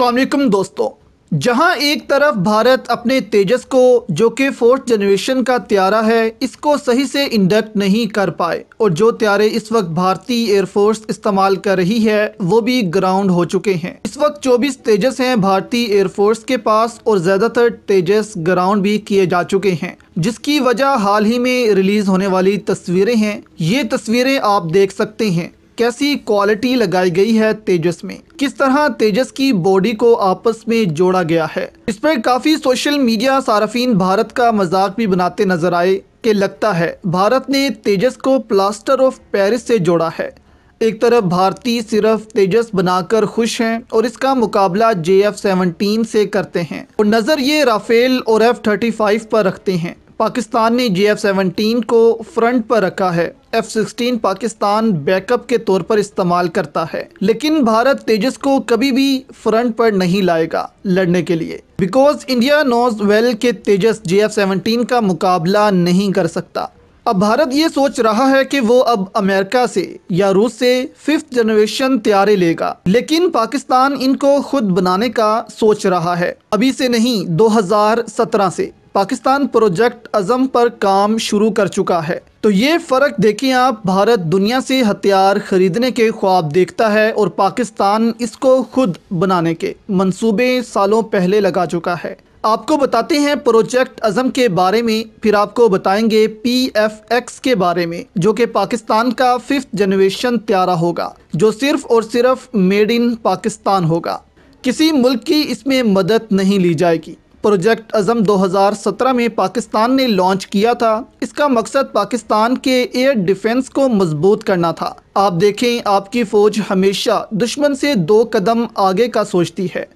अल्लाम दोस्तों जहां एक तरफ भारत अपने तेजस को जो कि फोर्थ जनरेशन का त्यारा है इसको सही से इंडक्ट नहीं कर पाए और जो त्यारे इस वक्त भारतीय एयरफोर्स इस्तेमाल कर रही है वो भी ग्राउंड हो चुके हैं इस वक्त 24 तेजस हैं भारतीय एयरफोर्स के पास और ज़्यादातर तेजस ग्राउंड भी किए जा चुके हैं जिसकी वजह हाल ही में रिलीज़ होने वाली तस्वीरें हैं ये तस्वीरें आप देख सकते हैं कैसी क्वालिटी लगाई गई है तेजस में किस तरह तेजस की बॉडी को आपस में जोड़ा गया है इस पर काफ़ी सोशल मीडिया सार्फिन भारत का मजाक भी बनाते नजर आए कि लगता है भारत ने तेजस को प्लास्टर ऑफ पेरिस से जोड़ा है एक तरफ भारतीय सिर्फ तेजस बनाकर खुश हैं और इसका मुकाबला जे एफ सेवनटीन से करते हैं और नज़र ये राफेल और एफ थर्टी फाइव पर रखते हैं पाकिस्तान ने जी एफ सेवनटीन को फ्रंट पर रखा है एफ सिक्सटीन पाकिस्तान बैकअप के तौर पर इस्तेमाल करता है लेकिन भारत तेजस को कभी भी फ्रंट पर नहीं लाएगा लड़ने के लिए बिकॉज इंडिया नोज वेल के तेजस जे एफ सेवनटीन का मुकाबला नहीं कर सकता अब भारत ये सोच रहा है कि वो अब अमेरिका से या रूस से फिफ्थ जनरेशन तैयारे लेगा लेकिन पाकिस्तान इनको खुद बनाने का सोच रहा है अभी से नहीं 2017 से पाकिस्तान प्रोजेक्ट अजम पर काम शुरू कर चुका है तो ये फ़र्क देखिए आप भारत दुनिया से हथियार ख़रीदने के ख्वाब देखता है और पाकिस्तान इसको खुद बनाने के मंसूबे सालों पहले लगा चुका है आपको बताते हैं प्रोजेक्ट अज़म के बारे में फिर आपको बताएंगे पी एफ एक्स के बारे में जो कि पाकिस्तान का फिफ्थ जनरेशन त्यारा होगा जो सिर्फ और सिर्फ मेड इन पाकिस्तान होगा किसी मुल्क की इसमें मदद नहीं ली जाएगी प्रोजेक्ट अज़म 2017 में पाकिस्तान ने लॉन्च किया था इसका मकसद पाकिस्तान के एयर डिफेंस को मजबूत करना था आप देखें आपकी फ़ौज हमेशा दुश्मन से दो कदम आगे का सोचती है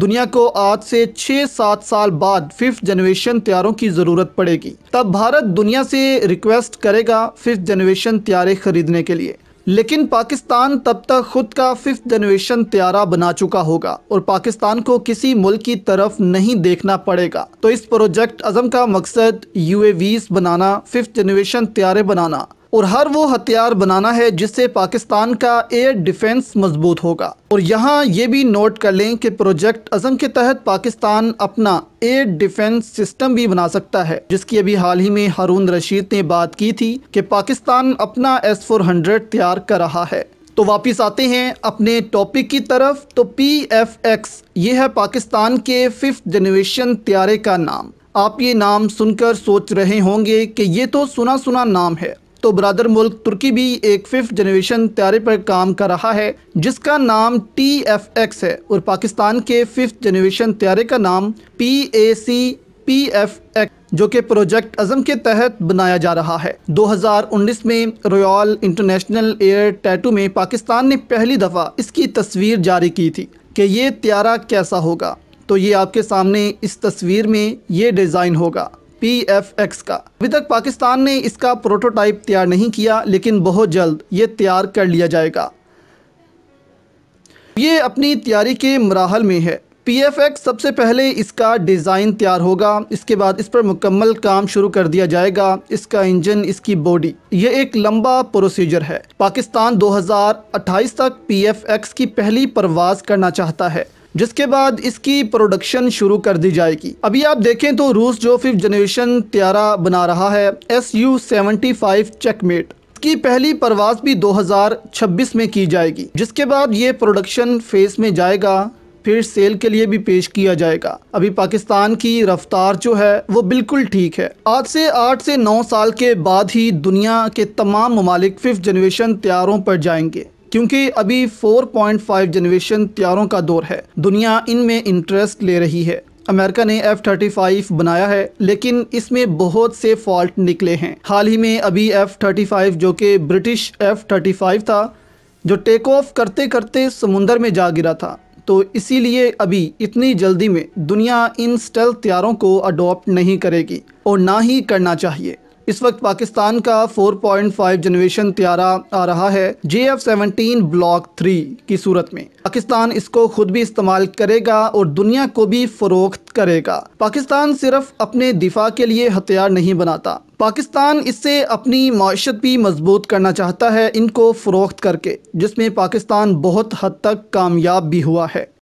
दुनिया को आज से छः सात साल बाद फिफ्थ जनरेशन तैयारों की ज़रूरत पड़ेगी तब भारत दुनिया से रिक्वेस्ट करेगा फिफ्थ जनरेशन तैयारे खरीदने के लिए लेकिन पाकिस्तान तब तक खुद का फिफ्थ जनरेशन त्यारा बना चुका होगा और पाकिस्तान को किसी मुल्क की तरफ नहीं देखना पड़ेगा तो इस प्रोजेक्ट अज़म का मकसद यू बनाना फिफ्थ जनरेशन त्यारे बनाना और हर वो हथियार बनाना है जिससे पाकिस्तान का एयर डिफेंस मजबूत होगा और यहाँ ये भी नोट कर लें कि प्रोजेक्ट अजम के तहत पाकिस्तान अपना एयर डिफेंस सिस्टम भी बना सकता है जिसकी अभी हाल ही में हारून रशीद ने बात की थी कि पाकिस्तान अपना एस फोर हंड्रेड तैयार कर रहा है तो वापस आते हैं अपने टॉपिक की तरफ तो पी एफ एक्स ये है पाकिस्तान के फिफ्थ जनरेशन त्यारे का नाम आप ये नाम सुनकर सोच रहे होंगे कि ये तो सुना सुना नाम है तो ब्रदर मुल्क तुर्की भी एक फिफ्थ जनरेशन तैयारे पर काम कर रहा है जिसका नाम टी एफ एक्स है और पाकिस्तान के फिफ्थ जनरेशन तैयारे का नाम P A C P F X जो कि प्रोजेक्ट अजम के तहत बनाया जा रहा है 2019 में रॉयल इंटरनेशनल एयर टैटू में पाकिस्तान ने पहली दफ़ा इसकी तस्वीर जारी की थी कि ये त्यारा कैसा होगा तो ये आपके सामने इस तस्वीर में ये डिज़ाइन होगा पी एफ एक्स का अभी तक पाकिस्तान ने इसका प्रोटोटाइप तैयार नहीं किया लेकिन बहुत जल्द ये तैयार कर लिया जाएगा ये अपनी तैयारी के मराहल में है पी एफ एक्स सबसे पहले इसका डिज़ाइन तैयार होगा इसके बाद इस पर मुकम्मल काम शुरू कर दिया जाएगा इसका इंजन इसकी बॉडी ये एक लंबा प्रोसीजर है पाकिस्तान 2028 तक पी एफ एक्स की पहली परवाज करना चाहता है जिसके बाद इसकी प्रोडक्शन शुरू कर दी जाएगी अभी आप देखें तो रूस जो फिफ्थ जनरेशन त्यारा बना रहा है S U seventy five checkmate की पहली परवाज भी 2026 में की जाएगी जिसके बाद ये प्रोडक्शन फेज में जाएगा फिर सेल के लिए भी पेश किया जाएगा अभी पाकिस्तान की रफ्तार जो है वो बिल्कुल ठीक है आज से आठ से नौ साल के बाद ही दुनिया के तमाम ममालिक फिफ्थ जनरेशन त्यारों पर जाएंगे क्योंकि अभी 4.5 जनरेशन त्यारों का दौर है दुनिया इनमें इंटरेस्ट ले रही है अमेरिका ने एफ थर्टी फाइव बनाया है लेकिन इसमें बहुत से फॉल्ट निकले हैं हाल ही में अभी एफ थर्टी फाइव जो कि ब्रिटिश एफ थर्टी फाइव था जो टेक ऑफ करते करते समुंदर में जा गिरा था तो इसीलिए अभी इतनी जल्दी में दुनिया इन स्टेल त्यारों को अडॉप्ट नहीं करेगी और ना ही करना चाहिए इस वक्त पाकिस्तान का 4.5 जनरेशन त्यारा आ रहा है J F seventeen block three की सूरत में पाकिस्तान इसको खुद भी इस्तेमाल करेगा और दुनिया को भी फरोख्त करेगा पाकिस्तान सिर्फ अपने दिफा के लिए हथियार नहीं बनाता पाकिस्तान इससे अपनी मीशत भी मजबूत करना चाहता है इनको फ़रोख्त करके जिसमें पाकिस्तान बहुत हद तक कामयाब भी हुआ है